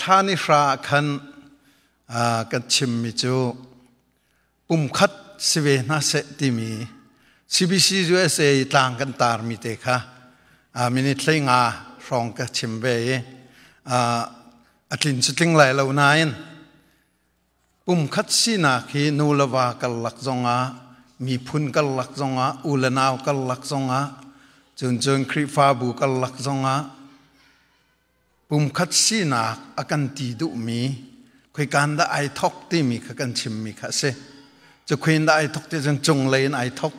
ท่านิราคันกันชิมมิจูปุ่มคัดสิเวนาเซติมีซซีีบูเอสเอต่างกันตารมีเตค่ะมินิทลงาฟรองกัชิมเบยอัตินสติงไหลเหล่านัยนปุ่มคัดสีนาคีนูลวากัลลักจงอามีพุนกัลลักจงอาอุลนาวกัลลักจงอาจนจนคริฟาบูกัลลักจงอาุ่มคัดสีนักอาการตีดุมีคุยการได้ไอทอกที่มีขกันชิมมีขัดเสจะคุยได้ไอทอกทีจังจงเลยไอทอก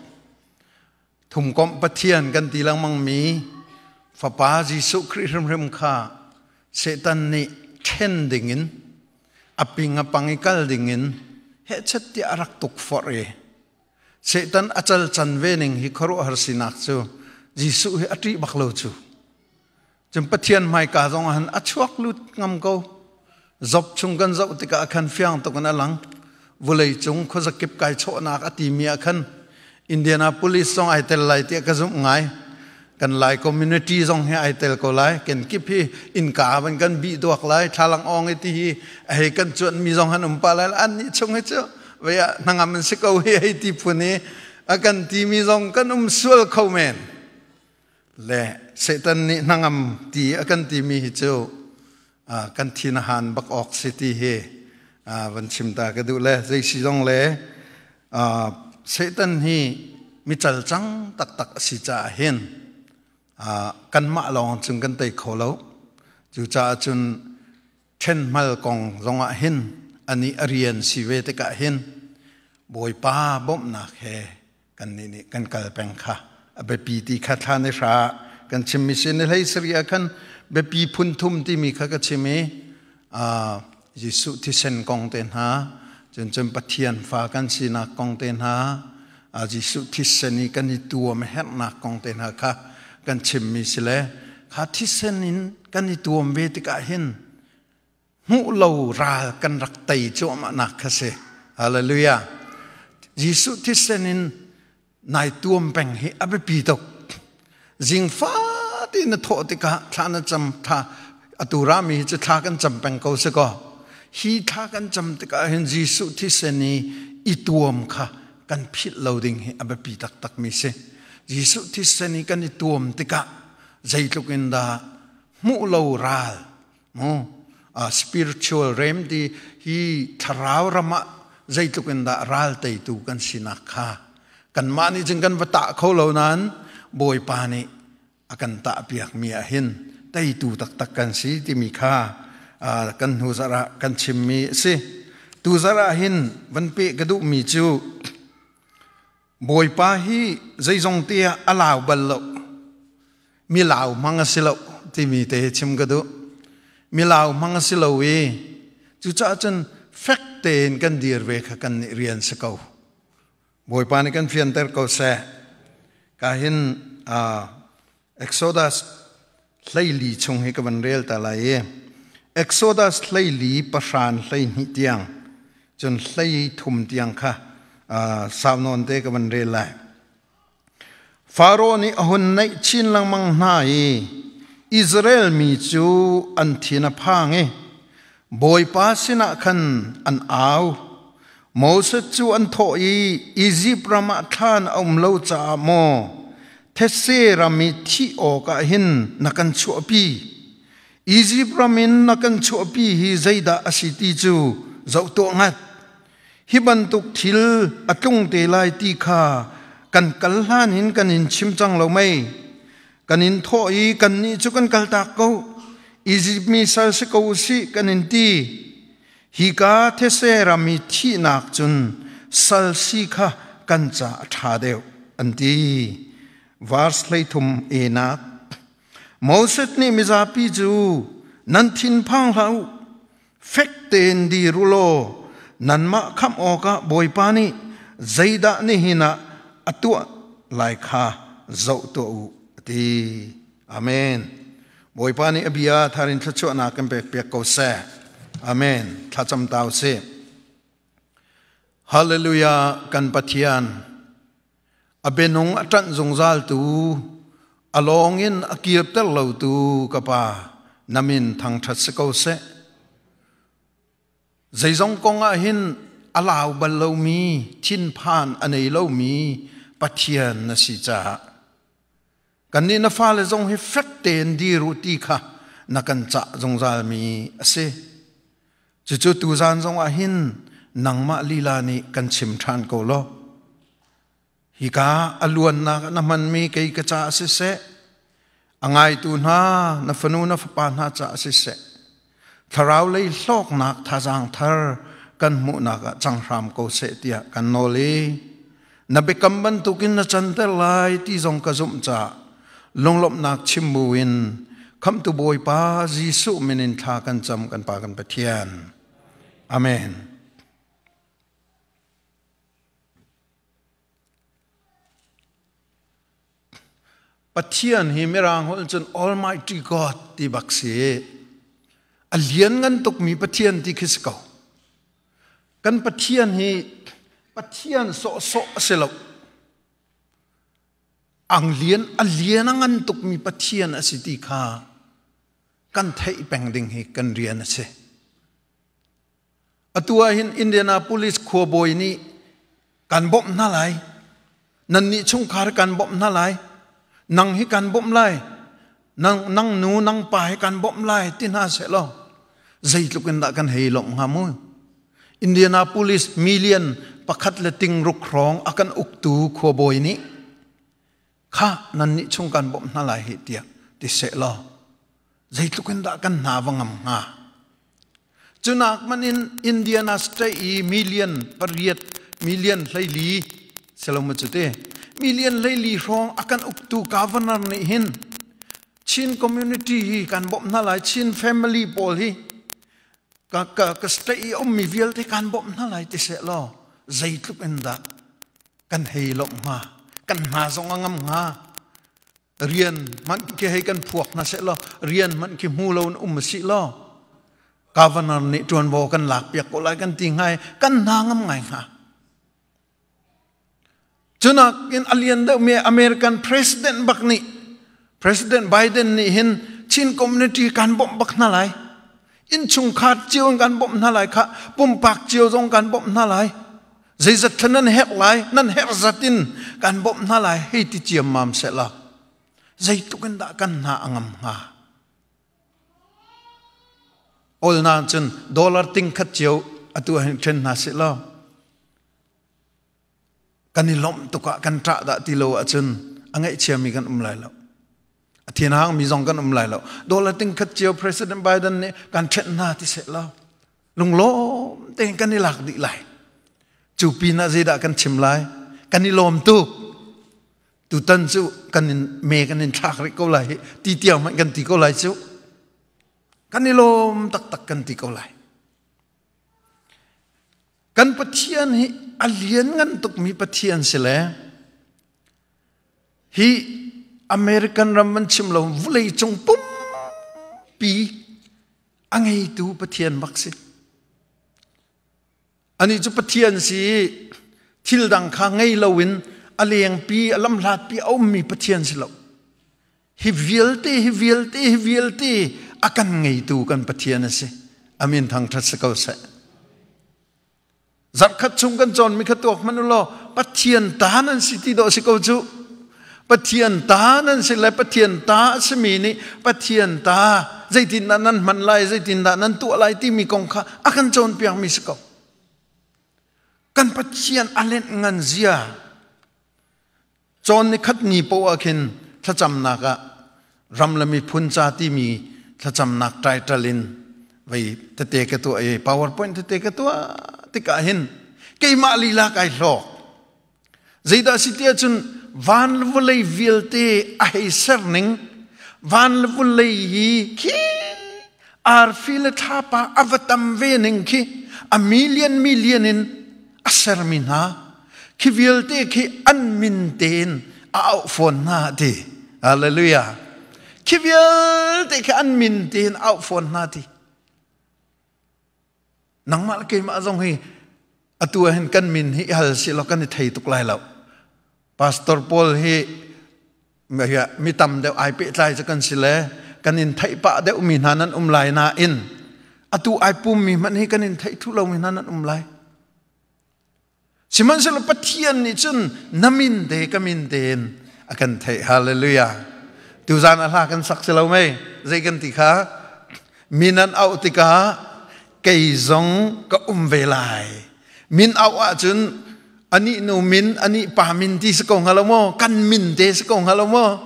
ถุมก้มปะเทียนกันตีลังมังมีฟ้าป้าจิสุคริมริมข้าเสตันนี่เช่นดิ่งินอภิงอปังอิกัลดิ่งินเฮชัดที่อารักตุกฟอร์เอเสตันอาจารย์จันเวนิงฮิครุฮาร์สินักจูจิสุฮิอตรบักเลวจูจมปะเทียนไม่กาจงหันอชวกลุดงามกูจบชุงกันจบติกาขันฟียงตกนั้นหลังวุ่นเลยจงขจักิบไก่โชนักอติมีขันอินเดียนาปุลิสองไอเตลไลเตียกระจุงไงกันไลคอมมิวนิตี้ซองเฮไอเตลก็ไลกันกิบพี่อินกาบันกันบีดวกไลทาลังอองไอที่ไอกันจวนมีซองหันอุปปาไลอันนี้ชงให้เจ้าเวียนางมันสิกเอาไอที่พูนี้อากันทีมีซองกันอุ้มสวลเข้าเมนแลเสตันนี่นั่งมตีอากันตีมีเจ้ากันที่นหันบักออกสิตีเฮวันชิมตาก็ดูเลใจสิ่งเลยเสตันนี่มีจัลจังตักตักสิจ่าเห็นกันมาลองจึงกันไตขโคล้วจูจ่าจนเช่นมาลกงจงอ่ะเห็นอันนี้อรียนสิเวตกะเห็นบอยป้าบ่มนักเฮกันนี่กันกลแปลงข้าเบปีตีคาทานในชากันชิมิเินไลสสริยาันเบปีพุนทุมที่มีข้าก็ชิมิอ่ายิสุที่เซนกองเตนหาจนจนปะเทียนฟ้ากันสีนักกองเตนหาอายิสุที่เซนีกันตัวไม่เห็นนักกองเตนหาค่ะกันชิมิสิเลคข้าที่เซนินกันตัวเวติกาเห็นหูเรารากันรักไตจอมนักค่ะเสฮาเลลูยายิสุที่เซนินนายตัวมเป็งเฮอไปปีตกจิงฟ้าที่นทอติกะท่านจำท่าอตุรามีจะท่ากันจำเป็งเขาสก็ฮีท่ากันจำติกะเห็นยิสุที่เสนีอีตัวมค่ะกันพิดเลาดิ่งเฮอไปปีตักตักมีเสยิสุที่เสนีกันอีตัวมติกะใจลุกินดามุลลวราลมู่าสปิริตชวลเรมที่ฮีทราวรมะใจลุกินดาราลเตยตูกันสินาคา kan mani jingkan vata kho lo nan boy pani akan ta piak mi a hin tei tu tak tak kan si ti mi kha a kan hu zara kan chim mi si tu zara hin van pe gadu mi chu boy pa hi zai zong tia alaw bal lo mi law manga silo ti mi te chim gadu mi law manga silo we chu cha chen fact ten kan dir ve kha kan rian sa kau บุยปานิกันฟิอันเตอร์ก็เสะก็เห็นอ่าเอ็กโอดัสไลลีชงให้กับวันเรียลตาลายเอ็กโอดัสไลลีประชานไลนิตยังจนไลทุ่มตียงค่ะอ่าสาวนอนเตกับวันเรียลไลฟาโรนี่อหุนในชินลังมังนายอิสราเอลมีจูอันที่นับพังเอบอยปาสินักคันอันอาวมอสจูอันทอีอิจิปรามาทานอมเลวจามอเทเซรามิที่ออกหินนักันชัวปีอิจิปรามินนักันชัวปีฮิใจดาอสิติจูเจ้าตัวงัดฮิบันตุกทิลอะตุงเตลายตีคากันกัลลานินกันอินชิมจังเราไม่กันอินทอีกันนี้จุกันกัลตากเาอิจิปมีซาสกูสิกันอินตี hika tese rami ti chun sal si kha kan cha tha anti vars thum e na moset ni mi za pi ju nan thin phang la u fek di ru lo kham o ka boy pa ni zaida ni hi atu lai kha zau to u ti amen boy pa ni abia tharin thachu na kam pe Amen. Tha chăm tao se. Hallelujah kan pathian. Abenong atan zongzal tu alongin akirp tel lo tu kapa namin thang that se ko se. Zai zong kong a hin alaw ban lo mi thin phan anei lo mi pathian na si cha. Kan ni na fa le zong hi fek ten di ru ti kha na kan cha zongzal mi ase. จู่จูตูจานจงอาหินนังมาลีลานี่กันชิมทานก็โลฮิกาอลวนนักน้ำมันมีเกยกระอาสิเซอังไงตูน่านัฟนูนัฟปานาจ่าสิเสทาราวเลยโลกนักทาจังทารกันมุนักจังรามก็เสตียกันโนลีนับเป็นกำบันตุกินนัจันเตลายที่จงกระจุมจ่าลงลบนักชิมบุวินคำตุบอยป้าจีสุมินินทากันจำกันปากันปะเทียน Amén. Pathian hi merang hol chun Almighty God ti baksi a lian ngan tuk mi pathian ti khis ko kan pathian hi pathian so so selo ang lian a lian ngan tuk mi pathian asiti kha kan thei peng ding hi kan rian ase อตัวหินอินเดียนาพูลิสขัวบอยนี่การบ่มน่าไหลนันนี่ชงคารการบ่มน่าไหลนังให้การบ่มไหลนังนังหนูนังป่าให้การบ่มไหลที่น่าเสียลอใจลุกินดักกันเฮลงหามูอินเดียนาพูลิสมิเลียนประคัดเลติงรุกครองอาการอุกตูขัวบอยนี่ข้านันนี่ชงการบ่มน่าไหลเหตเดียที่เสียลอใจลุกินดักกันหนาวังงามหา chunak manin india na sta i million pariat million lai li selom chu te million lai li rong akan uktu governor ni hin chin community hi kan bom na lai chin family pol hi ka ka ka sta i om mi vial te kan bom na lai te se lo zai tlup en da kan hei lo ma kan ma zong ngam nga rian man ke hei kan phuak na se lo rian man ki mu lo um si lo ka van an ni tuan bo kan lak piak ko lai kan ting hai kan na ngam ngai ha chuna kin alien da me american president bak ni president biden ni hin chin community kan bom bak na lai in chung khat chiu kan bom na lai kha pum pak chiu jong kan bom na lai zai zat thanan hek lai nan hek zatin kan bom na lai hei ti chiam mam se la zai tukin da kan na angam ha all na chun dollar ting khat chiu atu à, han chen na se lo kan ni lom to ka kan tra da ti lo achun angai chia mi kan um lai lo à, thiên hang mi zong kan um lai lo dollar ting khat chiu president biden ne kan chen na ti se lo lung lo te kan ni lak di lai chu pi na je da kan chim lai kan ni lom tu tu tan chu kan me kan ni thak ri ko lai ti tiang man kan ti ko lai chu kanilom tak tak kan ti kolai kan pathian hi alien ngan tuk mi pathian sile hi American ramman chim lom vulei chung pum pi angai tu pathian mak si ani chu pathian si thil dang kha ngai lowin aleng pi alam lat pi om mi pathian si lo hi vialte hi vialte hi vialte อากันไงตูกันปะเทียนสิอามินทางทัศกาลเสจัดขัดชุมกันจนมีขัดตัวมันลอปะเทียนตานั่นสิที่ดอสิกาวจูปะเทียนตานั่นสิและปะเทียนตาสมีนี่ปะเทียนตาใจตินนั้นมันไลใจตินนั้นตัวไลที่มีกองข้าอากันจนเปียงมีสกาวกันปะเทียนอเลนงันเสียจนในขัดนีปวะเข็นถ้าจำนักะรำละมีพุนจาที่มี thla cham nak trai in vai te te ka tu ai powerpoint te te ka tu ti hin ke ma li la kai lo si sitia chun van vulai vilte ai serning van vulai yi ki ar fil thapa avatam vening ki a million million in a sermina ki vilte ki an min ten a phon na ti hallelujah gewaltig an ảo den auf von nati nang mal mà giống zong hi tu hành kan min hi hal si lo kan thei tuk lai lâu, pastor paul hi mà ya mi tam de ai pe lai cho kan si le kan in thei pa de mi hanan um lai na in tu ai pum mi man hi kan in thei thu lo mi hanan um lai siman se lo pathian ni chun namin de kamin den akan thei hallelujah Tiêu zan là hla kan sẽ lâu lo mai zai thì ti kha min ăn au thì ka cây giống có um về lại min au a chun ani nu min ani pa min ti se kong halo mo kan min te se kong halo mo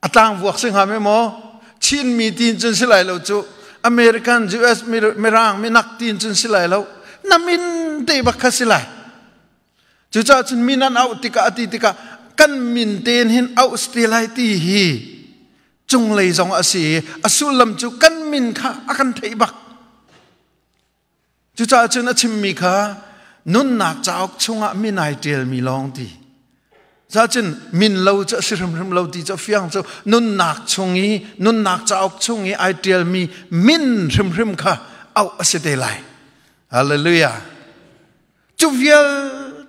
atang vuak sing ha me mo chin mi tin chun silai lâu chú american us mirang mi nak tin chun silai lo na min te bakha silai chu cha chun min an au tika thì tika kan min ten hin au stilai ti hi chung lei zong a si a su lam chu kan min kha a kan thei bak chu cha chu na chim mi kha nun nak chaok chunga mi ai tel mi long ti cha chin min lo cha siram ram lo ti cha fiang chu nun nak chungi nun nak chung chungi ai tel mi min rim rim kha au a si te lai hallelujah chu viel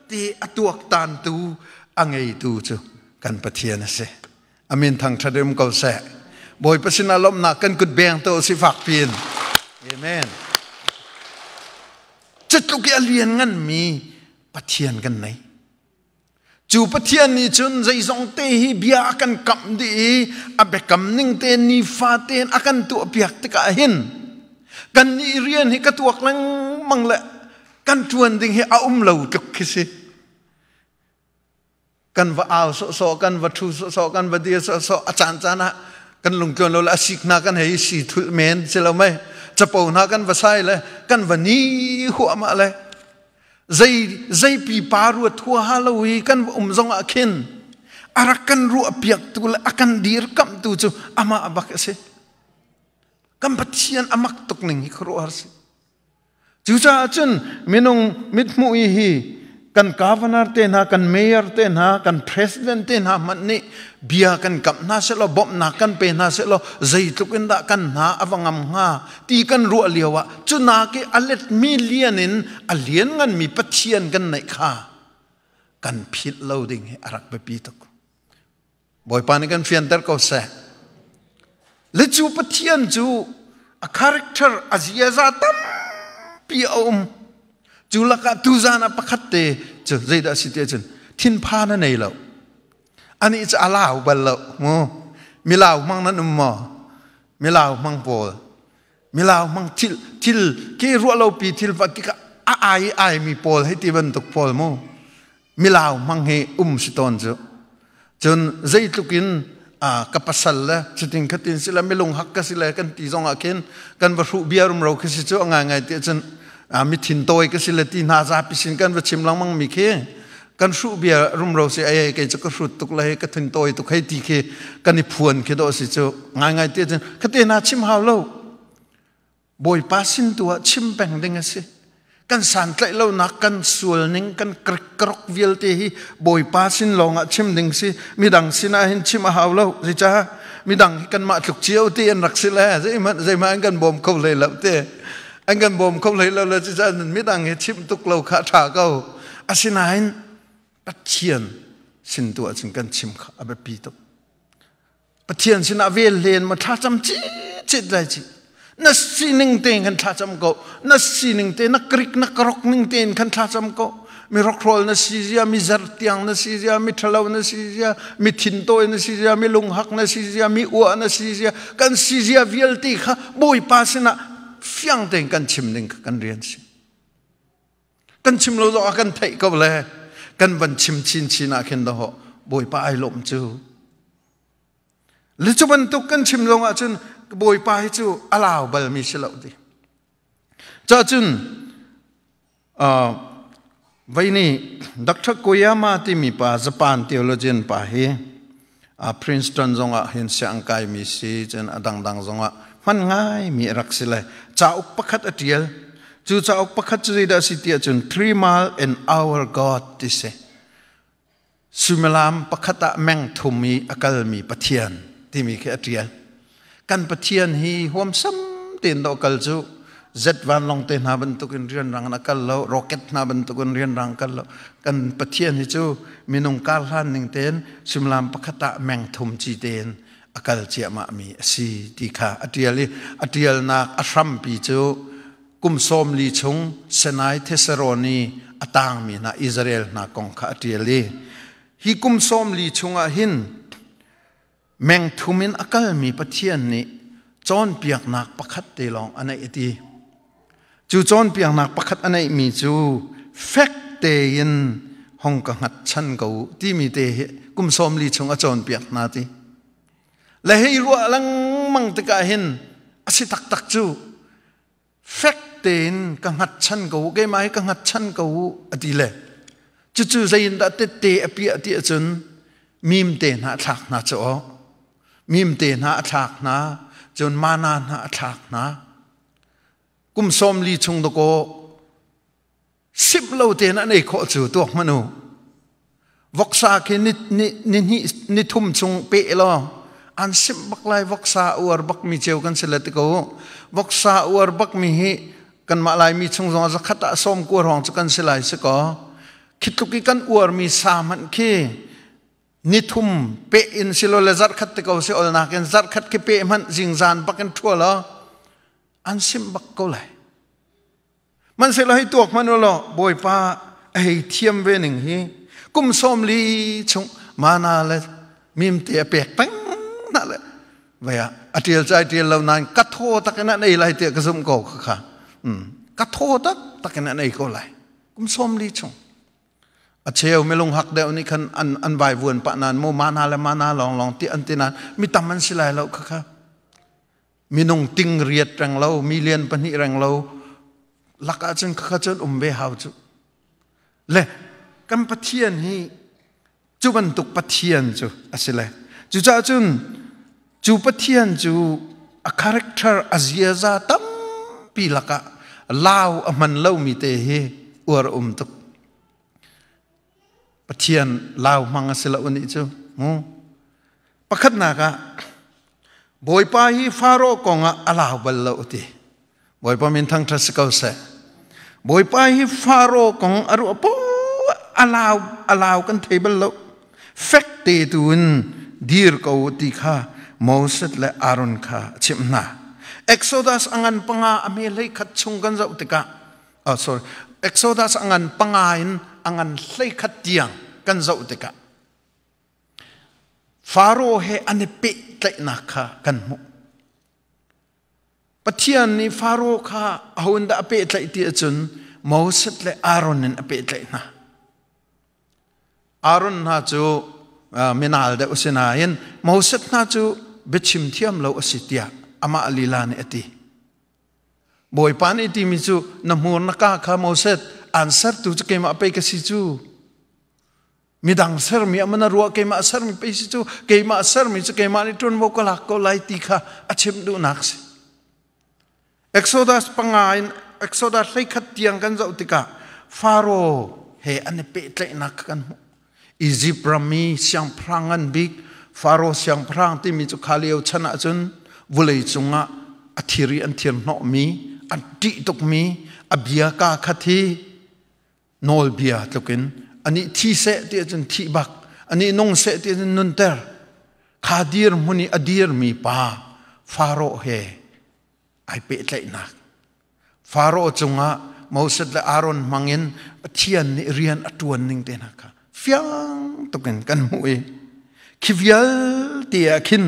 ti atuak tan tu อังไงตูจูกันปะเทียนเสอามินทางทรเดมกกลเสบอยปสินาลมหนักกันกุดเบียงโตสิฟักพีนเอเมนจะตุกยาเลียนงันมีปะเทียนกันไหนจูปะเทียนนี่จนใจสงเตหิบียกันกำดีอาเบกำนิ่งเตนีฟาเตนอากันตัวเปียกตะกะหินกันนี่เรียนให้กระตวกนังมังละกันชวนดิ่งให้อาอุ้มเหล่ากับคิสิกันว่าเอาโอกันว่าทุโอกันว่าเดียโอสออาจารย์จานะกันลงจนเราละสิกนากันให้สีทุเมนเสเราไม่จะปูนากันว่าใช่เลยกันว่านี้หัวมาเลยใจใจปีปารัวทัวฮาโลวีกันว่าอุ้มจงอาคินอารักกันรัวเปียกตุลอากันดีรกัมตุจูอามาอับักเสกัมปัจเจียนอามักตกหนึ่งฮิครัวสิจูจ้าจุนมินงมิดมุอีฮี kan governor te na kan mayor te na kan president te na man ni bia kan kap na se lo bom na kan pe na se lo zai tukin da kan na awangam nga ti kan ru aliawa chu na ke alet mi lian in alien ngan mi pathian kan nai kha kan phit lo ding arak pe pi tok boy pan kan fian dar ko se le chu pathian chu a character azia za tam pi om um. จุลกะดูจานะประคัตเตจะใจดาสิเตจนทินพานะในเราอันนี้จะอาลาวบัลลรมมีลาวมังนั้นอุมมอมีลาวมังโลมีลาวมังทิลทิลกี่รัวเราปีทิลฟักกิกะอายอายมีโพลให้ตีบันตกโพลโมมีลาวมังเฮอุมสิตอนจ้ะจนใจตุกินอกับปัสสละจุดิงขัดินสิละไม่ลงหักกสิละกันตีจงอาเคนกันบรรลุเบียร์มเราคือสิจ้างไงไงเตี้ยจน à mi thin tôi cái xin là tin na ra bị xin căn vật chim lăng măng mi khe căn sụ bia rum râu sẽ ai cái chắc cái sụt tục lấy cái thin tôi tục hay tì khe căn đi phuồn cái đó sẽ cho ngay ngay chân cái tiền na chim hào lâu bồi pa xin tua chim bèn đinh cái căn sàn lại lâu nát căn suol nín căn cực cực viết thì hi bồi pa xin lo ngã chim đinh xí mi đằng xin ai hin chim hào lâu gì cha mi đằng căn mạ trục chiếu tiền rắc xí lẽ dễ mà dễ mà anh căn bom câu lấy lắm thế อันกันบ่มเขาเลยเราเลยจะจะมิดังเหตุชิมทุกเราขาถาเขาอาศินายปัจเทียนสินตัวสิงกันชิมขาเอาไปปีตุปัจเทียนสินอาเวลเลนมาท่าจำจีจิตใจจินั่นสินึงเตงกันท่าจำเขานั่นสินึงเตงนักกริกนักกรอกนึงเตงกันท่าจำเขามีรักรอลนั่สิจามีจัดเตียงนั่สิจามีทะเลนั่นสิจามีทินโตนั่สิจามีลุงหักนั่สิจามีอัวนั่สิจากันสิจาเวลตีข้าบุยปาสินะเเเเฟีียยงงงต็กกกกัััันนนนนนชชิิิมมหึ่รสลจะ相对跟亲灵跟联น跟亲น都跟太高嘞，跟本亲亲亲那看到吼，不会把爱弄住。หรือจุบันตุกันชิมลงอ่ะจนบอยไปจูอาลาวบบลมีเชลอดีจ้าจนวันนี้ดักทักกุยามาที่มีป้าญี่ปุ่นเทโอโลจีนป้าเฮอ่าพรินสตันจงอ่ะเห็นเสียงกายมีสีจนดังดังจงอ่ะมันง่ายมีรักสิเลยจะอุปคัตเดียลจูจะอุปคัตจะได้สิเตียจน three mile an hour God ที่เสสุมลามปคัตะแมงทุมีอากาลมีปะเทียนที่มีแค่เดียลกันปะเทียนฮีหวมซ้ำเตียนดอกกัลจู Z van long te na ban tu kun rian rang na kal lo rocket na ban tu kun rian rang kal lo kan pathian hi chu minung kal han ning ten simlam pakhata meng thum chi ten akal chi ama mi si ti kha atial li atial na asram pi chu kum som li chung senai thesaroni atang mi na israel na kong kha atial li hi kum som li chung a hin meng thumin akal mi pathian ni chon piak nak pakhat te long anai eti chu chon piak nak pakhat anai mi chu fact te in hong ka chan go ti mi te kum li chung a chon piak na ti le hei ruwa lang mang te ka hin asi tak tak chu fek ten ka ngat chan ko ge mai ka ngat chan ko ati le chu chu zain da te te api ati chun mim te na thạc na cho mim te na thạc na chân mana na thạc na kum som li chung do ko sip lo te na nei kho chu to manu voksa ke nít nít nít thum chung pe lo อันสิบบักไลวักซาอวรบักมีเจ้าวกันสิเลติกาวักซาอวรบักมีฮิกันมาลายมีชงจงจะขัดส้มกัวรองจะกันสิไลสิกกคิดลุกกันอวรมีสามันคีนิทุมเปอินสิโลเลจัดขัดติโกสิอลนาเกนจัดขัดกีเปมันจิงจานปักกันทั่วละอันสิบบักก็เลยมันสิไลตัวมันวละบอยป้าไอเทียมเวนึงฮีกุมส้มลีชงมานาเลยมีมเตียเปียกปังวยอาทิตย์ใจเดียวนั้นกัทโทตักนั้นในไรเดียกสมก็ค่ะอกัทโทตักตักันนั่นเองก็เลยกุมสมดีชงอาเชียวไม่ลงหักเดียวนี้คันอันอันใบวนปะนันโมมานาและมานาลองลองที่อันตินันมีตำมันสิไลเราค่ะมีนงติงเรียดแรงเรา มีเรียนปณิแรงเราลักอาจารย์ข้าจาอุ้มเบาจุเล่กัมปะเทียนนีจุบันตุกปะเทียนจุอาศั่จุจ้าจุน chu pathian chú, a character azia za tam pi laka lao a man lo mi te he ur um tuk pathian lao manga sila uni chu mu pakhat na ka boy pa hi faro konga ala bal lo uti, boy pa min thang thas kau se boy pa hi faro kong aru apo alaw alaw kan thebal lo fact te tuin dir kau ti kha Moses le Aaron kha chimna Exodus angan panga ame lei khat chungkan zau tika oh sorry Exodus angan panga in angan lei khat tiang kan zau tika Pharaoh he ane pe tlai na kha kan mu Pathian ni Pharaoh kha ahun da pe tlai ti chun Moses le Aaron in pe tlai na Aaron na chu ah, minal da usinayin Moses na chu bechim tiam lo asitia ama alilan eti boy pan eti mi chu namur naka kha moset answer tu ke ma pe ka si chu midang ser mi amana ruwa ke ma ser mi pe si chu ke ma ser mi chu ke ma ni tun bo kala ko lai ti achim du nak se exodus panga in exodus tiang kan zau tika faro he ane pe tle nak kan Izipra mi prangan big faro siang prang ti mi chu khaliu chana chun vulei chunga athiri an thian hno mi adi tok mi abia ka khathi nol bia tokin ani thi se ti chun thi bak ani nong se ti chun nun ter khadir muni adir mi pa faro he ai pe tle na faro chunga moset le aron mangin thian ni rian atuan ning te na ka Fiang tokin kan mu e kivyal tiya kin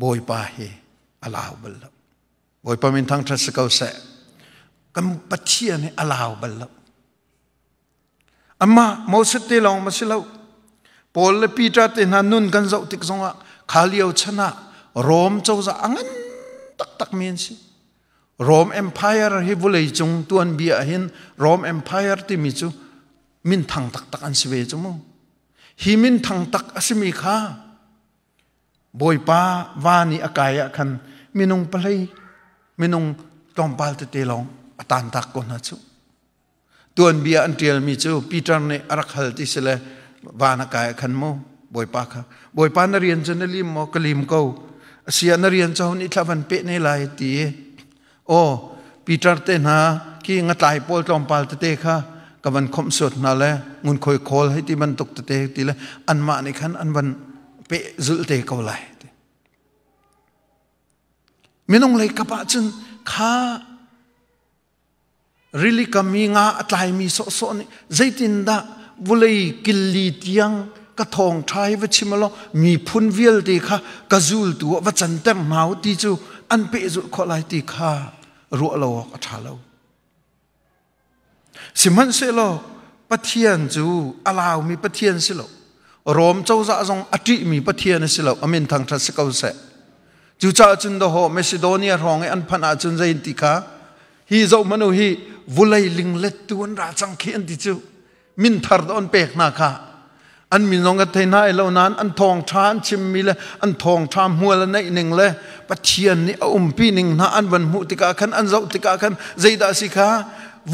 boi pa hi alaw balab. Boi pa min tang tra sa kaw sa kam patiya ni alaw balab. Amma mausit te lang masilaw. Paul le pita te na nun gan zau tik zong a kaliyo chana rom chau angan tak tak min Rom Empire hi vulay chung tuan biya hin Rom Empire ti mi chu tak tak an si ฮิมินทังตักอสมีค่ะบอยป้าวานีอากายคันมินงปลายมินงตอมปาลเตเตลองอตานตักกนะจุตัวนเบียอันเตียลมีจูปีตรนเนอรักฮัลติสเลวานากายคันโมบอยป้าค่ะบอยป้านเรียนจนลิมโมกลิมเกาเสียนเรียนเจ้านท่ทวันเปะในลายตีโอปีตรเตนาขี้งตายปอลตอมปาลเตเตค่ะกวันคมสุดนั่นแหละงุนคอยคอลให้ที่มันตกตะเตะละอันมาในขันอันวันเปะจุลเตะเขาไหลไม่ต้งเลยกระปาจึงข้าริลิกามีงาตายมีโซโซนี่ใจตินดาบุเลยกิลลีเตียงกระทองทายวัชิมาลมีพุนเวียลตีข้ากระจูลตัววัจันเต็มเมาตีจูอันเปจุขอไหลตีข้ารัวโลกอัฐาเราสิมันเสโลปะเทียนจูอาลาวมีปะเทียนสิโลรมเจ้าจะจงอธิมีปะเทียนสิโลอเมนทางทัศกาวเสจูจ้าจุนโดโฮเมซิโดเนียรองไออันพันอาจุนใจติกาฮีเจ้ามนุฮีวุไลลิงเล็ดตัวนราจังเขียนติจูมินทารดอนเปกนาคาอันมีนองกันเทน่าเหล่านั้นอันทองทานชิมมีเลยอันทองทามหัวละในหนึ่งเลยปะเทียนนี่อุ้มปีหนึ่งนะอันวันมุติกาขันอันเจ้าติกาขันใจดาสิกา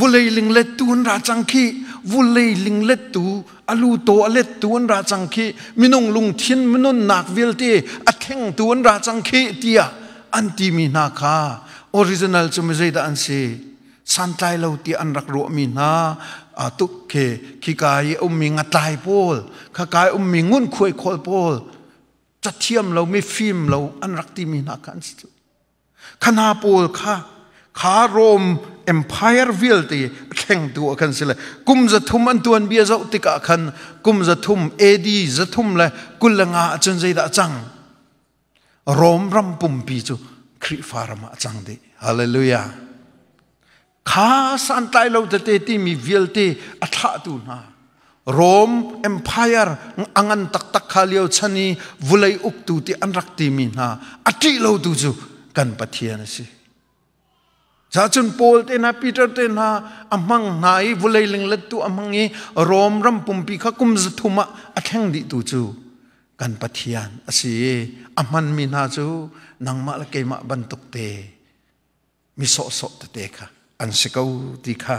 วุเลยลิงเล็ดตูนราจังคีวุเลยลิงเล็ดตูอาลูโตอเล็ดตูนราจังคีมินงลุงทินมินงนักเวลตีอัทเขงตูนราจังคีเตียอันตีมีนาคาออริจินัลจะไม่ใช่ดันเีสันไตเราตีอันรักรวมีนาอาตุเคขีกายอมมีงาตายโพลขากายอมมีงุนคุยคอลโพลจะเทียมเราไม่ฟิล์มเราอันรักตีมีนาคันสุดขณะโพลค่ะขาโรมเอ็มพายร์วิลตีแข่งตัวกันสิเลยกุมจะทุ่มอันตัวนี้จะอติกะคันกุมจะทุ่มเอดีจะทุ่มเลยกุลงาจนใจดาจังโรมรำปุ่มปีจูคริฟารมาจังดีฮาเลลูยาข้าสันตายเราตเตทีมีวิลตีอัฐาตูนาโรมเอ็มพายร์อังันตักตักขาเลียวชนีวุเลยอุกตูตีอันรักตีมีนาอติเราดูจูกันปะเทียนสิ cha chun te na peter te na amang nai vulai ling let tu amang i rom ram pumpi kha kum zu thuma atheng di tu chu kan pathian asi e, aman mina ju chu nang ma la keima ban tuk te mi so so te te kha an sikau ti kha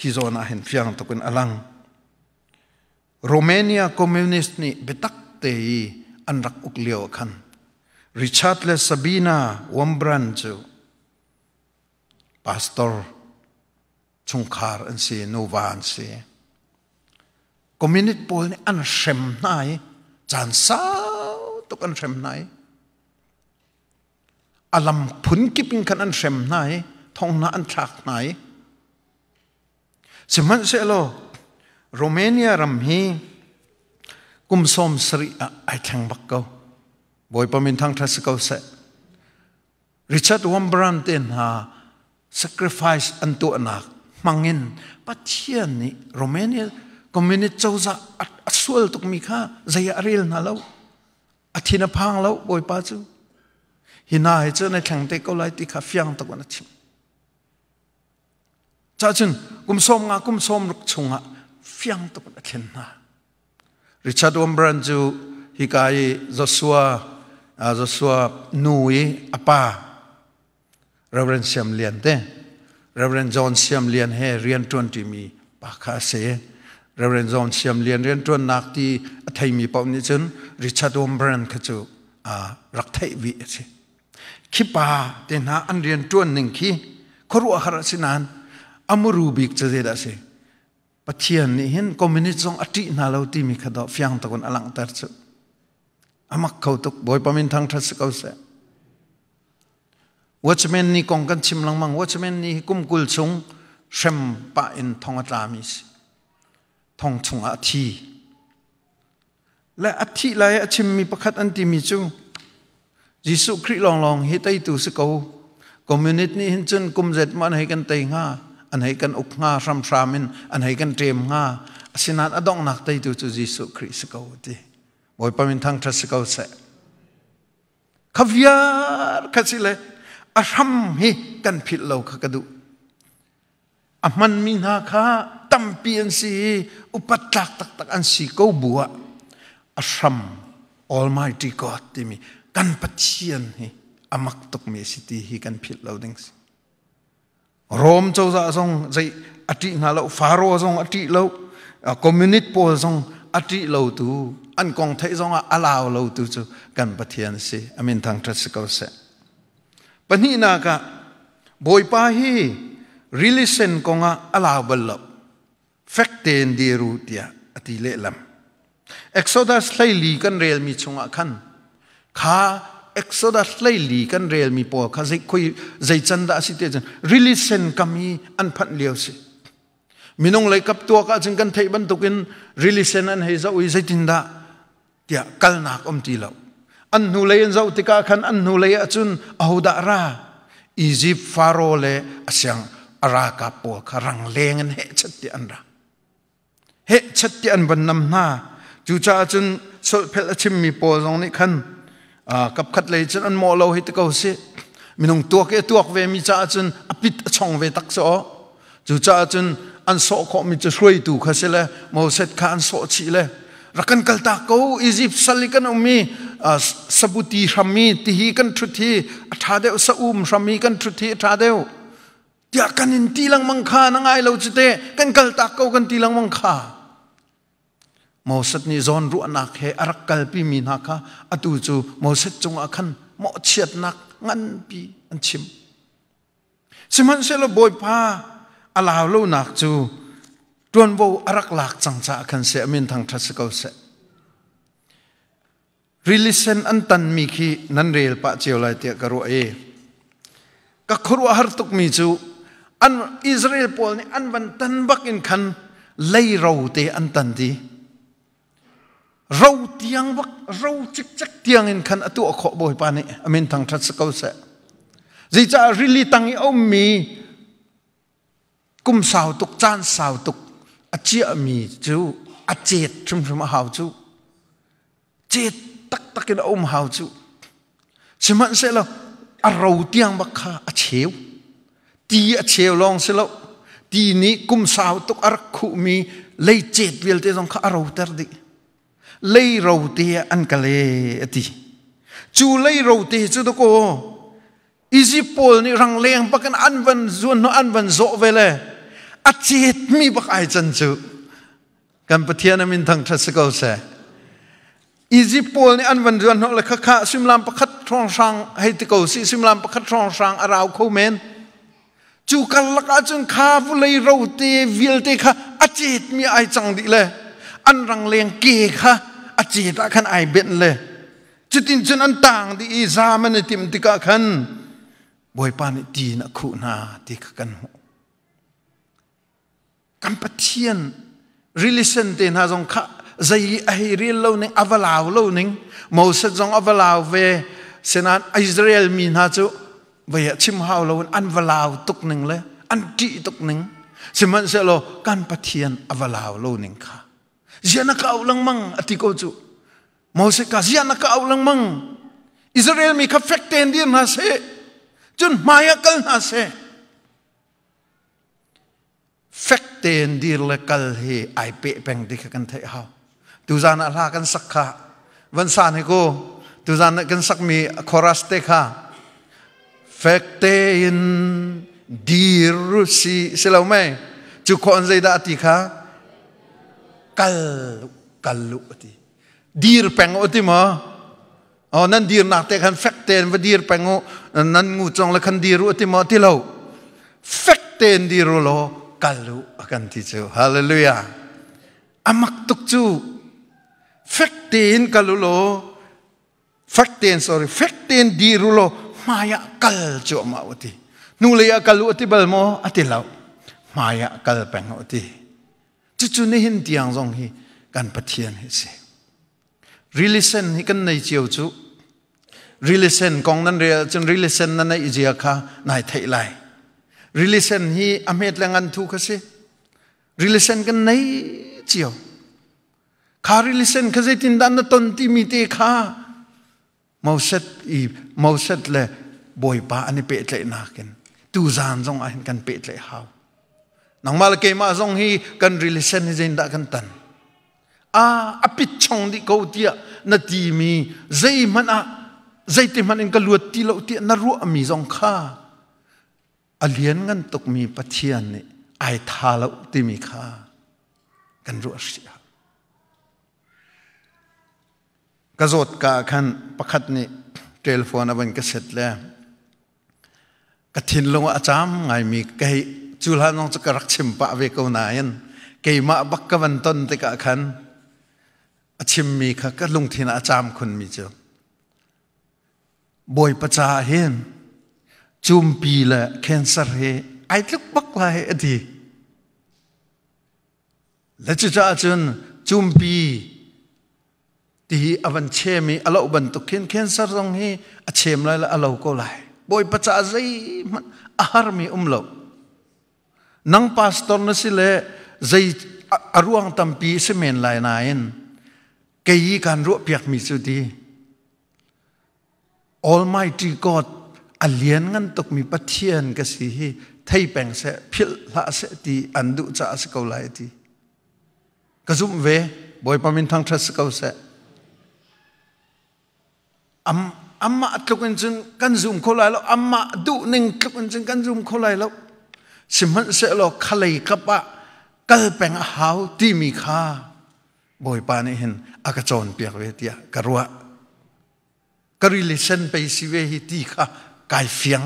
hi hen fiang to kun alang Romania communist ni betak te i anrak ukleo khan Richard Le Sabina Wombran ju pastor chungkhar an si nu van si community pol ni an shem nai chan sa tuk an shem nai alam phun kipin kan an shem nai thong na an thak nai siman se lo romania ram hi kum som sri ai thang bak ko boy pamin thang thas ko se richard wambran ten ha sacrifice antu anak mangin pathian ni romania community choza asual tuk mi kha zai aril na lo athina phang lo boi pa chu hina he chu na thang te ko lai ti kha fyang tak na chim cha chun kum som nga kum som ruk chunga fyang tak na khen na richard ombran chu hikai joshua uh, joshua nui apa Reverend Sam Lian de Reverend John Sam he rian tuan ti mi pa se Reverend John Sam Lian rian tuan nak ti athai mi pa ni chen Richard Ombran kha chu a rak vi se ki pa de na an rian tuan ki khoru har sinan amuru bi ch je da se pathian ni hin community song ati na ti mi kha do fyang ta alang tar chu amak khau tok boy pa thang thas kau se วัชเมนนี่กองกันชิมลังมังวัชเมนนี่กุมกุลชงเชมปะอินทองอัตามิสทองชงอาทีและอาทิไลอาชิมมีประคัดอันติมิจูยิสุคริลองลองฮิตไอตูสกอคอมมิวนิตี้หินจนกุมเจ็ดมันให้กันเตงาอันให้กันอุกงาฟรัมฟรามินอันให้กันเตรียมงาสินัอดองนักไตตูจูยิสุคริสกอตีบอยปามินทังทรัสกอเสขวียาร์คัสิเลอาชัมเฮกันผิดเราขกดูอามันมีนาคาตั้มเปียนสีอุปตักตักตักอันสีก็บัวอัชัม Almighty God ที่มีกันปัจเจียนเีอามักตกเมสิตีเกันผิดเราดิ้งสิรอมเจ้าจะทรงใจอติงาเราฟาโรทรงอติเราคอมมิวนิสต์พอทรงอติเราตูอันกองเทยทรงอาลาวเราตูจูกันปัจเจียนสิอเมนทางทรัสก็เสปนีนากะบอยปาฮีริลิเซนกงะอลาบลลับเฟกเตนดีรูตียอติเลลัมเอ็กโซดัสไลลีกันเรียลมีชงาคันขาเอ็กโซดัสไลลีกันเรียลมีปอข้าจะคุยใจจันดาสิเตจันริลิเซนกามีอันพันเลียวสิมินงเลยกับตัวกาจึงกันไทยบันทุกินริลิเซนอันเฮซาอุยใจจินดาเตียกัลนักอมตีเลวอันนูเลียนเจ้าติกาขันอันนูเลียจุนอาดาราอียิปต์ฟาโรเลอาเซียงอารากาปัวครังเลงันเฮชัดที่อันระเฮชัดที่อันบันนำหน้าจูจ้าจุนสุดเพลชิมมีปัวตรงนี้ขันกับขัดเลยจุนอันโมโลใหตเกาสิมินงตัวเกตัวเวมีจ้าจุนอภิตช่องเวตักโซจูจ้าจุนอันโสขมีจะช่วยดูเขาสิเลยโมเสตขันโสชีเลยรักันกัลตากูอียิปต์สลิกันอุมีสบุตีรามีที่ฮีกันทุทีท่าเดียวสอุมรามีกันทุทีท่าเดียวเดียกันอินตีลังมังคานังไอเราจิเตกันกัลตากูกันตีลังมังคามาสัตนี่จอนรู้นักเฮอารักกัลปีมีนักฮะอตุจูมาสัตจงอาคันมอเชียดนักงันปีอันชิมสมันเซลบอยพาอาลาวลูนักจู tuan vô arak lạc chẳng chả khăn sẽ mình thằng thật sự câu sẽ relation an tan mi khi nan rel pa chiều lại tiệt cả rồi các khổ har tục mi chu an Israel pol ni an van tan bak in khan lấy rau te an tan đi rau tiang bak rau chích chích tiang in khan atu khó bồi pa ni amin thằng thật sự câu sẽ dì cha really tăng ông mi cùng sao tục chan sao tục อาเจีมีจูอาเจดชุมชุมหาวจูเจดตักตักกินอมหาวจูสมันเสร็จแล้วอารมณ์เตียงบักคาอาเชียวตีอาเชียวลองเสร็จแล้วตีนี้กุมสาวตกอรคุมีเลยเจดเวียดเตยงข้าอารมณ์อรดิเลยเราเตียอันกะเลอติจูเลยเราเตียจูตโกอีจิปอลนี่รังเลียงปักกันอันวันส่วนนอันวันโซเวเลยอาจิตมีบักไอจันจูกันประเทศนนมินทังทัศกาวเสอีจิปอลนี่อันวันจันนั่งกเลยค่ะคซิมลามประคัดทรองชัางให้ติโกสิซิมลามประคัดทรองชัางอาราวเขาเมนจูกันลักอาจนข้าวุเลยเราเตวิลเตค่ะอาจิตมีไอจังดิเลย อันรังเลงเกค่ะอาจิตอาคันไอเบนเลยจุดินจนอันต่างดีอีซามันติมติกะคันบอยปานิตีนักขุนาติกกันหัว kan pathian relation te na jong kha zai ai ril lo ning avalaw lo ning mo se jong avalaw ve senan israel mi na chu vậy chim hao lo an valao tuk ning le an ti tuk ning siman se lo kan pathian avalao lo ning kha ziana ka ulang mang ati ko chu mo se ka ziana ka ulang mang israel mi ka fact ten dir na se chun maya kal na se fact เตนดีเลกัลเฮไอเป็แปงดิกันเทยาตูจานะลากันสักขะวันสานกูตูจานากันสักมีคอรัสเตคาเฟกเตนดีรุสีสิเรวไหมจุกคนใจดาติค่ะกัลกัลลุติดีรแปงอติมะอ๋อนั่นดีรนักแต่คันเฟกเตนว่าดีรแปงอนั่นงูจงและคันดีรุติมาที่เราเฟกเตนดีรุโลกัลลุ kan ti chu hallelujah amak tuk chu fektin kalulo fektin sorry fektin dirulo maya kal chu ma uti nulaya kalu ati balmo ati law maya kal peng uti chu chu ni hin tiang zong hi kan pathian hi se relation hi kan nei chiu chu relation kong nan real chun relation nan na ijia kha nai thailai lai relation hi amet langan thu kha se relation kan nei chiao kha relation cái gì tin dan nó ton ti mi te kha mauset i set le boy pa ani pe tle na ken tu zan jong an cần pe tle hao nang mal ke ma jong hi cần relation ni zain da cần tan à, apit chong đi câu tia na ti mi zai man a zai ti man anh ka luat ti lo ti na ruo mi jong kha alien ngan tok mi pathian ni ไอทาละอุติมีคากันรัวเสียกระโดดกาขันประคัดนี่เทลฟอนอบันกเสร็จแล้วกระทินลงอาจามไงมีไกจุลานองจะกระรักชิมปะเวกเอานายันไกมาบักกวันต้นติกะขันอาชิมมีค่ะก็ลงทินอาจามคนมีเจ้บอยประจาเห็นจุมปีละเคนเซอร์เฮไอ้ทุกบักไหลอดีแล้วจะจะจนจุมปีดีอวันเชมีอลาอุบันตกเข็นเข็นสรงฮีอเชมไรละอลาอุก็ไหลบ่อยปัจจัยใจมันอาหารมีอุ้มลบนังพาสตอร์นั่นสิเลยใจอรวงตั้มปีเสมนไลนายนเกี่ยีการร่วเปียกมีสุดี Almighty God อเลียนงันตกมีปะเทียนกสิฮีทยเป็นเสพิลละเสตีอันดุจะสกาวไลตีกระซุมเวบอยพามินทางทรัสกาวเสอัมอัมมาทุกันจึงกันซุมโคไลแล้วอัมมาดุหนึ่งทุกันจึงกันซุมโคไลแล้วสิมันเสลอขลายกับปะก็เป็นหาวที่มีค่าบอยปานี่เห็นอากาศอนเปียกเวทีกรัวกริลิเซนไปสิเวหิตีค่ะกายเฟียง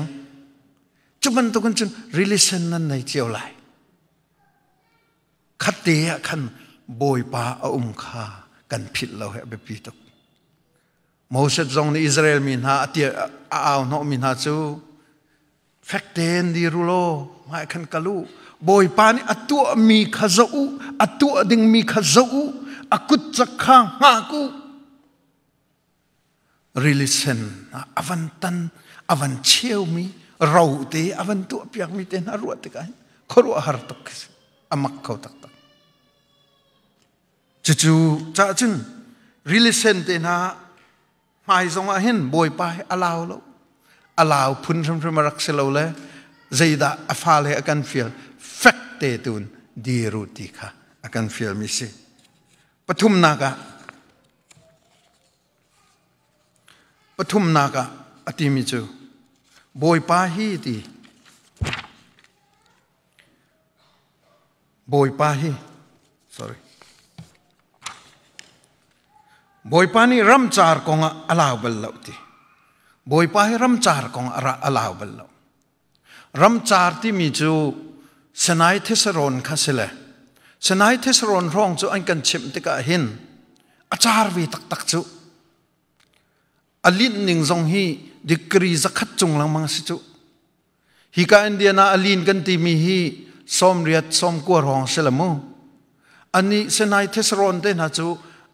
chuman to kun chun relation nan nei chiao lai khat te a khan boi pa a um kha kan phit hẹp he be pi to moses zong ni israel min ha atia nọ aw no min ha tên đi rù rulo mai khăn cà kalu boi pa ni atu mi khazau atu ding mi khazau akut chakha nga ku relation avantan avan cheu mi rau te avan tu apiak mi te na ruat te kai khoru har tok amak khau tak tak chu chu cha chun relation te na mai zong a hin boy pai alaw lo alaw phun ram ram rak se lo le zaida afale akan feel fact te tun di ruti kha akan feel mi si pathum naga pathum naga atimi chu bồi pa hi ti bồi pa hi sorry bồi pa ni ram char kong alaw bal lau ti bồi pa hi ram char kong ara alaw bal lau ram char ti mi chu sanai thesaron kha sele sanai thesaron rong chu an kan chim tika hin achar vi tak tak chu อลินนิงซงฮีดิกรีสักขัดจงลังมังสิจุฮิกาอินเดียนาอลินกันตีมีฮีซอมเรียดซอมกัวรองเสลมูอันนี้เซนายเทสรอนเตนะจู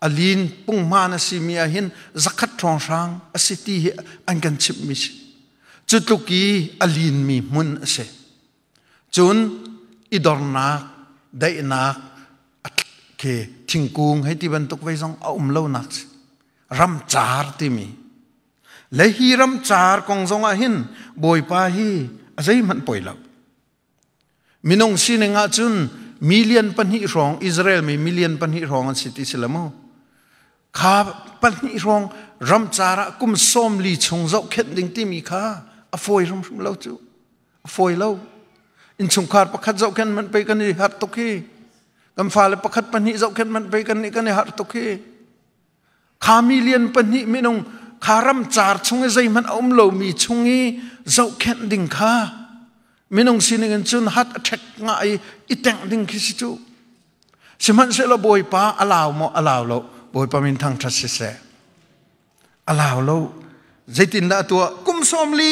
อลินปุ่งมานะสิมีอาหินสักขัดทองช้างอสิตีอันกันชิบมิชจุดลูกีอลินมีมุนเสจุนอิดอร์นักได้นักเคทิ้งกุงให้ที่บรรทุกไว้ซองเอาอุ้มเล่านักรำจาร์ทีมีและฮีรัมจารกองทรงอาหินบอยปาฮีอาศัยมันป่วยแล้วมินงสินงาจุนมิเลียนปัญหิรองอิสราเอลมีมิเลียนปัญหิรองอันสิติสลามอข้าปัญหิรองรัมจาระกุมส้มลีชงเจ้าเข็ดดิ่งที่มีข้าอฟอยรัมเ่าจูอฟอยเ่าอินชงขาดประคัดเจ้าเข็ดมันไปกันในหัดตุกีกัมฟ้าเลยประคัดปัญหิเจ้าเข็ดมันไปกันในกันในหัดตุกีข้ามิเลียนปัญหิมินงคารัมจาร์ชงอใจมันอมโลมีชงีเจ้าแค่ดิ่งข้ามินงสินเงินจุนฮัดแท็กง่ายอีแต่งดิ่งคิดจูสมันเสลบวยป้าอลาวโมอลาวโลบวยป้ามินทางทัศเสอลาวโลใจตินละตัวกุมสอมลี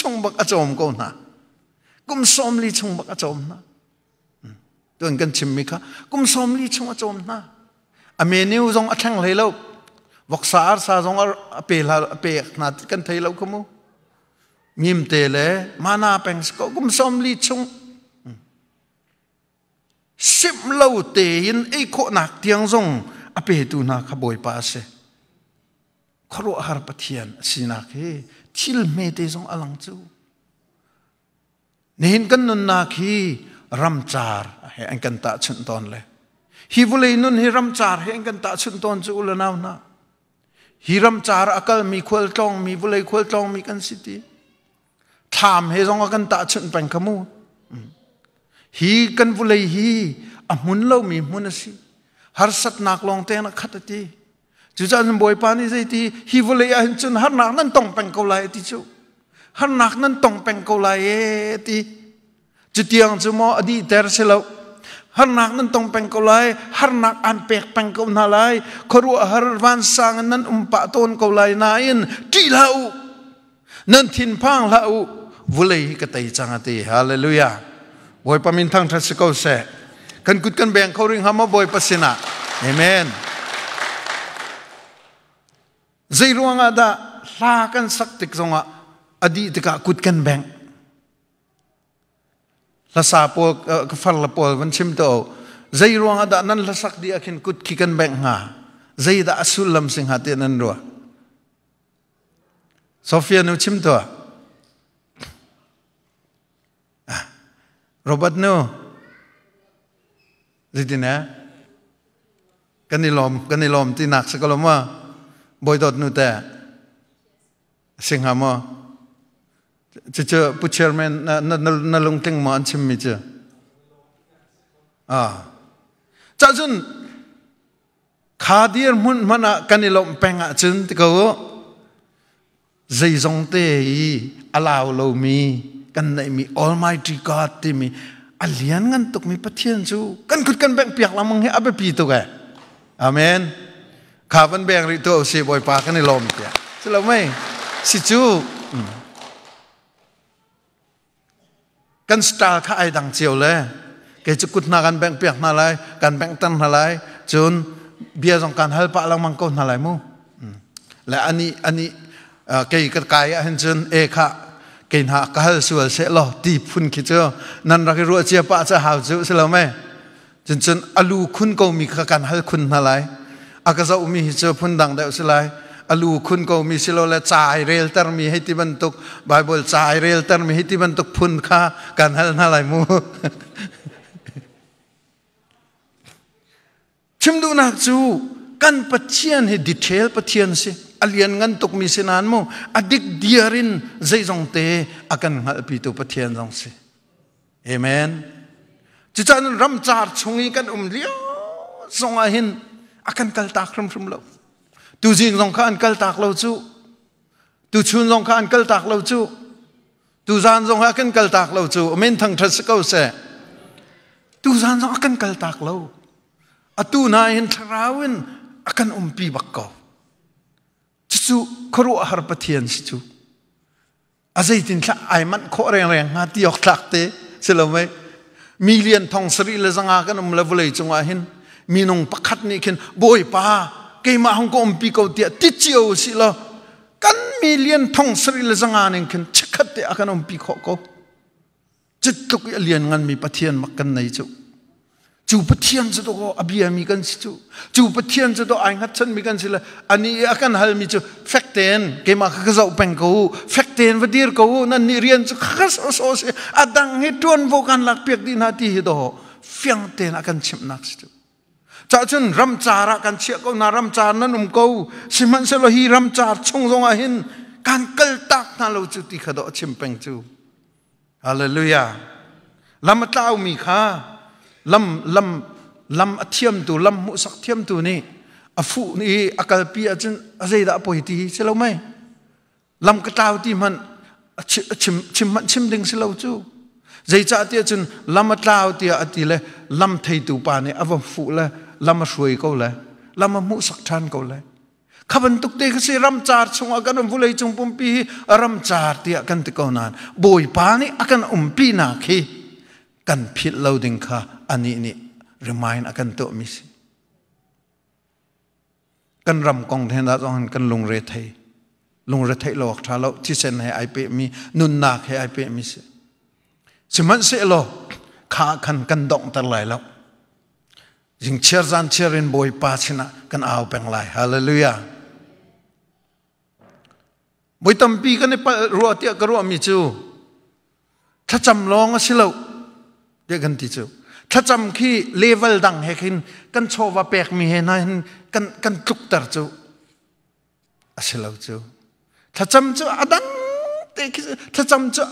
ชงบักอจอมก็นะกุมสอมลีชงบักอจอมนะตัวเกันชิมมิคะกุมสอมลีชงอจอมนะ อเมนิวจงอแทงเลยโล vok saar sa zong ar pe la pe na kan thei lo kamu ngim te le mana peng ko kum som li chung ship lo te in e kho nak tiang zong a pe tu na kha boi pa se khro har pathian sina ke thil me te zong alang chu nehin kan nun na khi ram char he an kan ta chun ton le hi vulei nun hi ram char he an kan ta chun ton chu ulanau na ฮิรัมจาร์กักลมีควลจองมีบุลัยควลจองมีกันสิทีถามเฮซองกันตาชนเปงขมูฮีกันบุลัยฮีอามุนเล่ามีมุนสิฮาร์สัตนักลองเตนักขัดตีจุจันบอยปานิสิทีฮีบุลัยอันชนฮาร์นักนั้นต้องเปงเกาไลติจูฮาร์นักนั้นต้องเปงเกาไลเอติจุดียงจุ่มออดีเตอร์เซลา har nak nan tong peng ko lai har nak an pek peng ko na lai khoru har van sang nan um pa ton ko lai na in ti lau nan thin phang lau vulei ka tai changa ti hallelujah voi pamin thang thas ko se kan kut kan beng khoring hama voi pasina amen zai ruanga da la kan saktik zonga adi tika kut kan beng lasa po eh, kafar la po wan chim to zai ruang ada da nan lasak di akin kut kikan bank nga zai da asul lam sing hati nan ro sofia nu chim to ah, robot nu zidi na eh? kanilom lom kani ti nak sa kalom wa boy dot nu ta Singa ha mo 这这不前面那那那那龙顶嘛，安清没子啊？咱阵卡迪尔们嘛那跟你龙平啊，真这个最终的伊阿拉乌罗米跟那咪 Almighty God 的咪阿连安都咪不天主，跟佮跟平平啷们黑阿不比多个？阿门。卡文平里头是会把跟你龙平，知道没？是主。กันสตาร์ข้าไอดังเจียวเลยเกจะกุดนากันแบ่งเปียกนาไลกันแบ่งตันนาไลจนเบียร์สองการเฮลปะลังมังก็นาไลมูและอันนี้อันนี้เกยกระกายอันจนเอค่ะเกนหากาลสวลเสลอตีพุ่นคิดเจอนั่นรักรู้เจียปะจะหาวเจอสลาไหมจนจนอลูคุณก็มีการเฮลคุณนาไลอากาศอุมีเจอพุ่นดังเดาสลายอลูคุณก็มีสิโลและจ่ายเรลตร์มีให้ที่บรรทุกบเบิลจ่ายเรลตร์มีให้ที่บรรทุกพุนค่าการฮัลนาลายมูชิมดูนักจูกันปะเทียนให้ดีเทลปะเทียนสิอเลียนงันตกมีสินานมูอดิกเดียรินใจจงเตอากันฮัลปีตุปะเทียนจงสิเอเมนจิตใจนั้นรำจาร์ชงอีกันอุ้มเลี้ยวสรงอาหินอาการกัลตาครมครมโลก tu jing zong kha an kal tak lo chu tu chun zong kha an kal tak lo chu tu zan zong kha kan kal tak lo chu men thang thas ko se tu zan zong kan kal tak lo a tu na in tharawin akan umpi bakko chu khru har pathian chu azai tin thla ai man kho reng reng nga ti ok thak te selomai million thong sri le zanga kan um le vulei chunga hin minung pakhat ni khin boy pa keima hongko ompi ko tia ti chiu si lo kan million thong sri le zanga nen khin chakhat te akan ompi kho ko chit tuk alian ngan mi pathian makkan nei chu chu pathian chu ko abia mi kan si chu chu pathian chu do ai ngat chan mi kan si la ani akan hal mi chu facten keima kha zau peng ko facten vadir ko nan ni rian chu khas os os adang he tuan vo kan lak pek din ha ti hi do fyang ten akan chim nak chu จ้าจนรำจาระกันเชี่ยก็นารำจานั่นนุ่มกูสิมันเสลฮีรำจารชงรงอาหินการเกลตักนั่นเราจุติขดอชิมเป่งจูฮาเลลูยาลำเต้ามีคาลำลำลำเทียมตัวลำมุสักเทียมตัวนี่อฟูนี่อาการปีอาจารย์อะไรได้ปอยทีเสลาไหมลำกระเต้าที่มันชิมชิมมันชิมดึงเสลาจู zai cha tia chun lama tlau tia ati le lam thei tu pa ne avam fu la ลามาช่วยก็เลยลามามุสักทันก็เลยขบันตุกเตกสิรำจารชงอาการวุ่นเลยจงปุ่มปีรำจารที่อากันติกนานบอยปานิอาการอุ่มปีนาคีกันพิดเลาดึงค่ะอันนี้นี่ remind อาการตัวมิสกันรำกองเทนดาจงหันกันลงเรทยลงเรทัยโลกทาโลกที่เซนให้ไอเปมีนุนนาให้ไอเปมิสิมันเสโลขาคันกันดองตะไหลแล้วยิงเชื่อจันเชื่อรินบอยปาชนะกันเอาเป็นไรฮาเลลูยาบอยตัมปีกันในปรัวเตียกรัวมีจูถ้าจำลองสิเลวเดียกันติจูถ้าจำขี้เลเวลดังเฮ้ขนกันโชว์ว่าเป็กมีเฮ้นานกันกันจุกตรจูอาศิลาจูถ้าจำจูอดังเดตะถ้าจำจู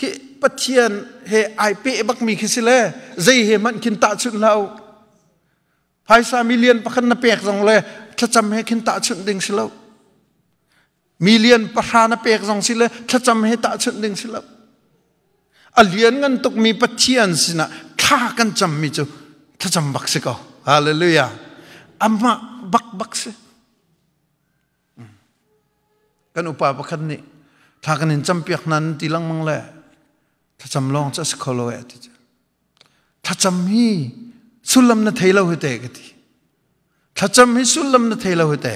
ขี้ปัจเจียนเฮไอเปบักมีขี้สิเลใจเฮมันกินตาชุนเลวภายสามีเลียนประคันนเปียกจงเลยถ้าจำให้ขินตาชุนดึงสิลมีเลียนประธานเปียกจงสิเลยถ้าจำให้ตาชุนดึงสิลอเลียนงันตกมีปัจเจียนสินะข้ากันจำมิจูถ้าจำบักสิก็ฮาเลลูยาอามาบักบักสิกันอุปาประคันนี้ถ้ากันจำเปียกนั้นตีลังมังเลถ้าจำลองจะสกโลเอติจถ้าจำมี sulamna thaila hoite gati thacham hi sulamna thaila hoite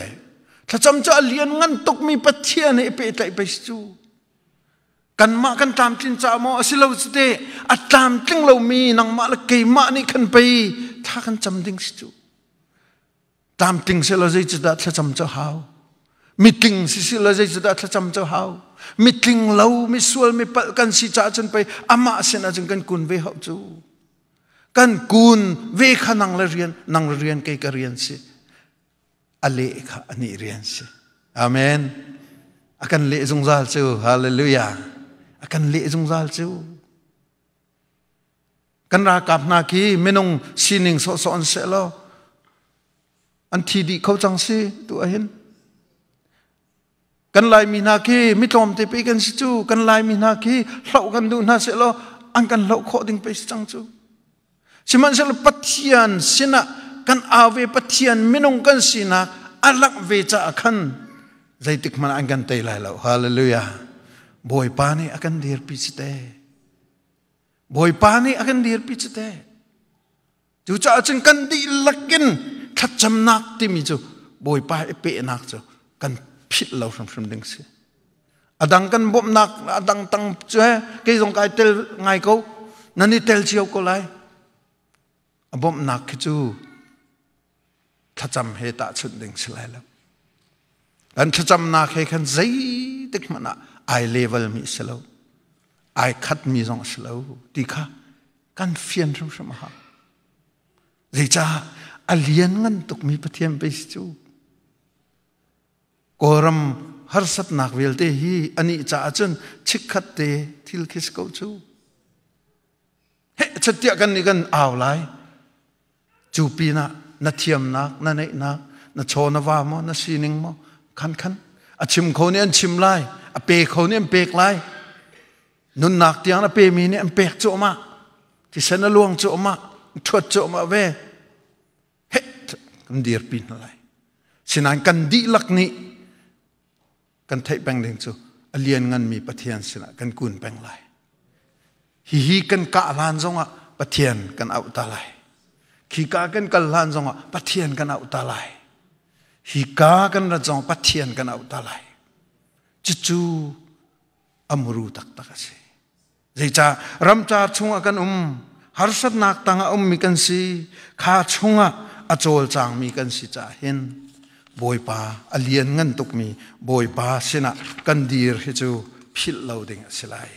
thacham cha alian ngan tok mi pathia ne pe tai pe chu kan ma kan tam tin cha mo asilo chute atam ting lo mi nang ma la ke ma ni kan pe tha kan cham ding chu tam ting se lo zai chda thacham cha hao meeting si si lo zai chda thacham cha hao meeting lo mi sual mi pal kan si cha chen pe ama sen a chen kan kun ve hau chu กันกูนเวขานังละเรียนนังเรียนเกกเรียนสิอเลขอันนี้เรียนสิอเมนอาการเลี้ยงจัลซิวฮาเลลูยาอาการเลี้ยงจัลซิวกันรากับนาคีไม่นงสินิงสอสอนเสลออันทีดีเขาจังสิตัวเห็นกันลายมีนาคีไม่ตอมเตไปกันสิจูกันลายมีนาคีเล่ากันดูนาเสลออันกันเล่าข้อดึงไปจังจู siman sel pathian sina kan ave pathian minung kan sina alak ve cha akhan zaitik man angan tai lai lo hallelujah boy pani akan dir pichite boy pani akan dir pichite chu cha chen kan di lakin thacham nak ti mi chu boy pa e pe nak chu kan phit lo sam sam ding se adang kan bom nak adang tang che ke jong kai tel ngai ko nani tel chiu ko lai อบมนักจูถ้าจำเหตุสุดดึ่งสลายแล้วอันถ้าจำนักให้ขันใจเด็กมันอะไอเลเวลมีสลาวไอคัดมีสองสลาวดีค่ะกันเฟียนสมสมหาดีจ้าอาเลียนงันตุกมีปฏิทียมไปจูกอรมฮาร์สต์นักเวลเตฮีอันนี้จ้าจนชิกขัดเตทิลคิสกูจูเฮ้ชัดเจียกันนี่กันเอาไลจูปีนะนาเทียมนักนาเนนักนาโชนวามอนาซีนิงมอคันคันอาชิมเขาเนี่ยชิมไล่อาเปกเขาเนี่ยเปกไล่นุนนักอตีนัอนเปมีเนี่ยเปกโจมาที่เสนลวงโจมาวดโจมาเว่เฮ็ดกันเดียร์ปีนอะไรสินันกันดีลักนี้กันไทยแปงเด้งโจูเลียนเงินมีปะเทียนสินะกันกุนแปงไรฮิฮิกันกะลานซงอ่ะปะเทียนกันเอาตาไล khi cá cái cần lan dòng họ bắt thiền cái nào ta lại khi cá cái là dòng bắt thiền cái nào ta lại chú chú amru tak tak asi dây cha ram cha chung kan um har sat nak tang um mi kan si kha chung a chol chang mi kan si cha hen boy pa alien ngân tục mi boy pa sina kan dir hi chu phil lo ding silai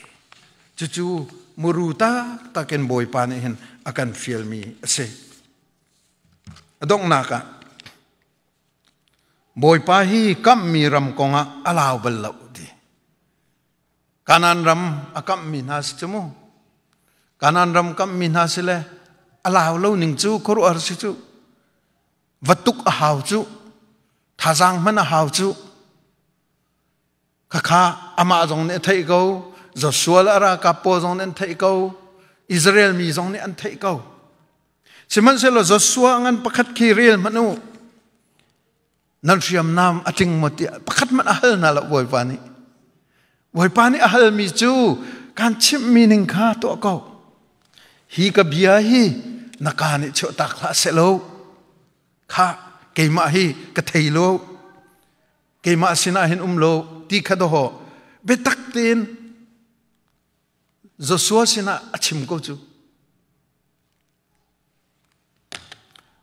chu chu muruta takin bôi pa ne hen akan feel mi ase adong naka boy pa hi kam mi ram konga alaw bal lo di kanan ram akam mi nas chumu kanan ram kam mi nasile alaw lo ning chu khuru ar si chu vatuk a hau chu thajang man a hau chu kha kha ama jong ne thai go joshua ra ka po jong ne thai go israel mi jong ne an thai go si man se lo Joshua ngan pakhat kiril manu nan riam nam ating moti pakhat man ahal na la woi pani woi pani ahal mi chu kan chim meaning kha to ko hi ka bia hi nakani cho tak la se lo kha keima hi ka thei lo keima sina hin um lo ti kha do ho be tak tin Joshua sina achim ko chu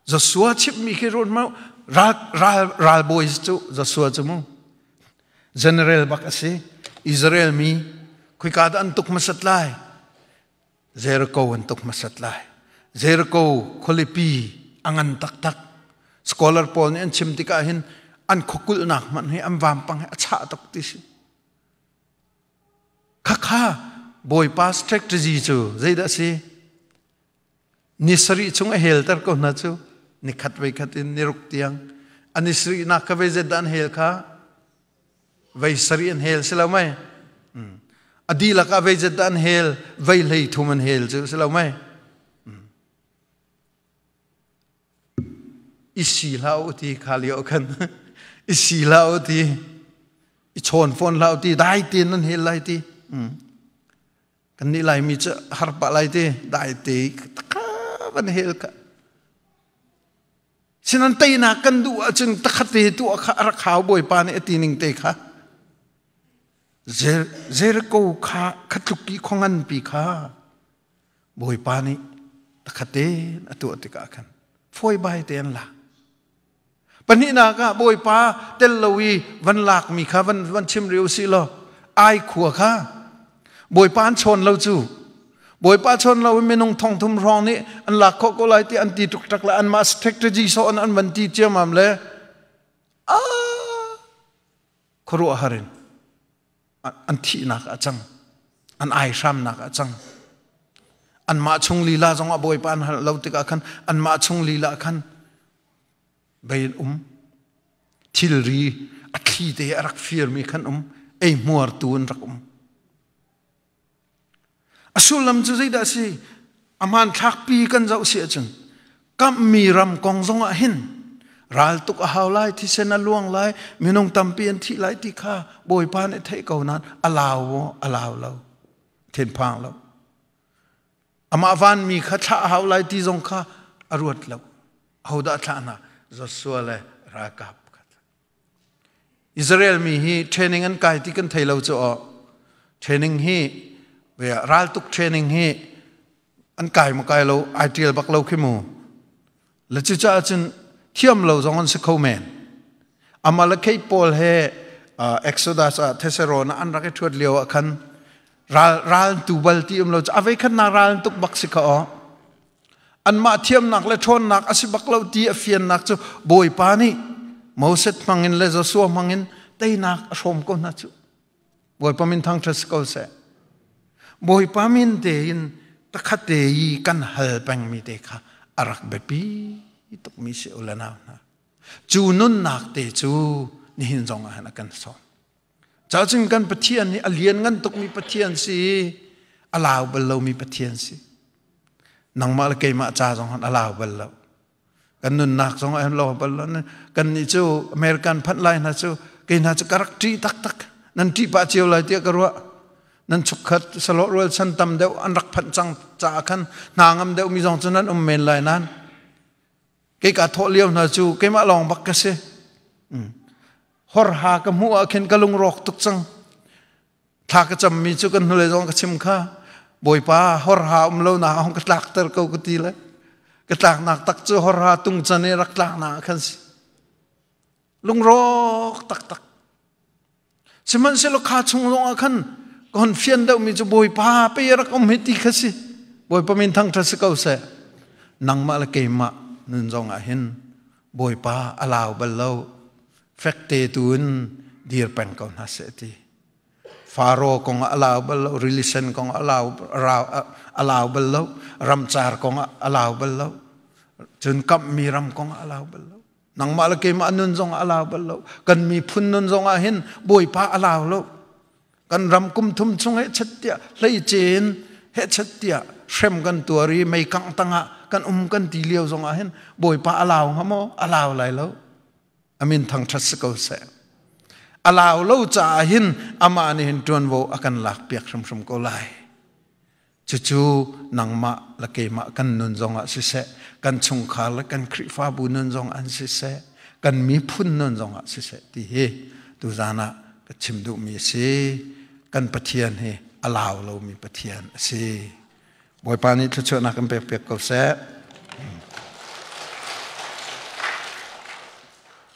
giờ xua chip mi khi rồi mau ra ra ra boys chu giờ xua chu mu general bác ase israel mi khui ka da antuk masat lai jericho antuk masat lai jericho kholipi angan tak tak scholar pol ni an chim tika hin an khokul nak man he am vam pang a cha tak ti si kha kha boy pass strategy chu zai da si sari chung a helter ko na chu นิคัดไว้คัดอินนิรุกเตียงอันนี้สินักเวจดันเฮลค่ะไว้สรีอันเฮลสิเราไหมอดีลักเวจดันเฮลไว้เลยทุมันเฮลสิเราไหมอิสีลาวที่ขาลิโอกันอิสีลาวที่อิชนฟอนลาวที่ได้ตีนั่นเฮลไลที่กันนี่ไลมีจะฮาร์ปะไลที่ได้ตีตะกันเฮลค่ะสินันเตยนักันดูจึงตะคตดตตัวรักขาวบ่อยปานเอตีนิงเตค่ะเจเจรกูข้าขัดลุกีของอันปีข่าบ่อยปานีตะคตนตัวติกากันฟอยบายเตียนละปนินากาบ่อยปาเตลลวีวันหลากมีข่าวันวันชิมเรียวสิลอไอขัวข้าบ่อยปานชนเราจู่ bồi pa chon lo mi nong thong thum rong ni an la kho ko lai ti an ti tuk tak la an ma strategy so an an man ti che mam le a à, khoro harin an thi na nak achang an ai sham nak achang an ma chung li la jong a boi pan hal lo ti ka khan an ma chung li la khan bain um thil ri a khi te rak fir mi khan um ei muar tun rak um อสุลมจุดิดสิอามันทักปีกันเจ้าเสียจังก็มีรำกองทรงหินรัลตุกหาวไลที่เซนล่วงไลมีนงตำเปียนที่ไลที่ข้าโบยพานในเทเกานั้นอลาวอลาวเราเทนพางเราอามาวันมีข้าชาหาวไลที่ทรงข้าอรวดเราเอาดาชานะจะสวลรากับอิสราเอลมีฮีเทรนิ่งกันกายที่กันไทยเราจะออกเทรนนิ่งฮี về à, ral tuk training hi an kai mo kai lo ITL bak lo khimu le chi cha chin thiam lo zong an se khau men amala kei pol he à, exodus a à, thesaron an ra ke thuat leo akhan ral ral tu bal ti um lo cha ave khan na ral tuk bak se kha o an ma thiam nak le thon nak asi bak lo ti a fian nak chu boi pa ni moset mangin le zo so mangin tei nak a shom ko na chu boi pa thang thas ko se บอยพามินเตินตะคัตเตยีกันฮัลเปงมีเตคะอารักเบปีตุกมิเชอลนาวนะจูนุนนักเตจูนิหินจงอาหนักันสอนจ้าจึงกันปะเทียนนี่อเลียนงันตุกมีปะเทียนสิอลาวเบลเลมีปะเทียนสินังมาลเกย์มาจ้าจงหันอลาวเบลเลกันนุนนักจงอาหลาวเบลเลนกันนี่จูอเมริกันพันไลน์นะจูเกยนะจูการักดีตักตักนันที่ปะเจียวไหลเตียกระวะนั่นสุขัดสโลรวยฉันตำเดียวอันรักพันจังจากันนางอเดียวมีจองชนั้นอมเมนไลยนั้นเกิกาททเลี้ยวนาจูเกี่ยมาลองบักกะเสฮอร์ฮากมัวเข็นกะลุงรอกตุกจังถ้ากจำมีจุกันเลยจองกะชิมข้าบอยป้าฮอร์ฮาอมเลวนาองกะตักเตอร์กกตีเลยกะตักนักตักจูฮอร์ฮาตุงจันเนรักตักนาขันสิลุงรอกตักตักสมันสิลูกค้าชงลงอาขันก่อนเฟียนเดามีจะบอยพาไปรักอมเฮติคสิบอยพมินทังทัศเกาเสนังมาละเกมะนึนจองอาเห็นบอยพาอลาวบัลลาเฟกเตตุนดีร์เป็นก่อนฮัสเซตีฟาโรกองอลาวบัลลาริลิเซนกองอลาวราวอลาวบัลลารัมจาร์กองอลาวบัลลาจนกับมีรัมกองอลาวบัลลานังมาละเกมะนุนจองอลาวบัลลากันมีพุนนุนจองอาเห็นบอยพาอลาวเลา kan ram kum thum chung he chatia lei chen he chatia shrem kan tuari mai kang tanga kan um kan ti liao zonga hen boi pa alaw hamo alaw lai lo amin thang thas ko se alaw lo cha hin ama ni hin tuan wo akan lak piak shum shum ko lai chu chu nang ma la ke ma kan nun zonga si se kan chung kha la kan kri fa bu nun zong an si se kan mi phun nun zonga si se ti he tu zana ka chim du mi se กันปะเทียนเฮอลาวเรามีปะเทียนสิบอยปานี้ทุกชนักกันเปียกเปียกกับแซ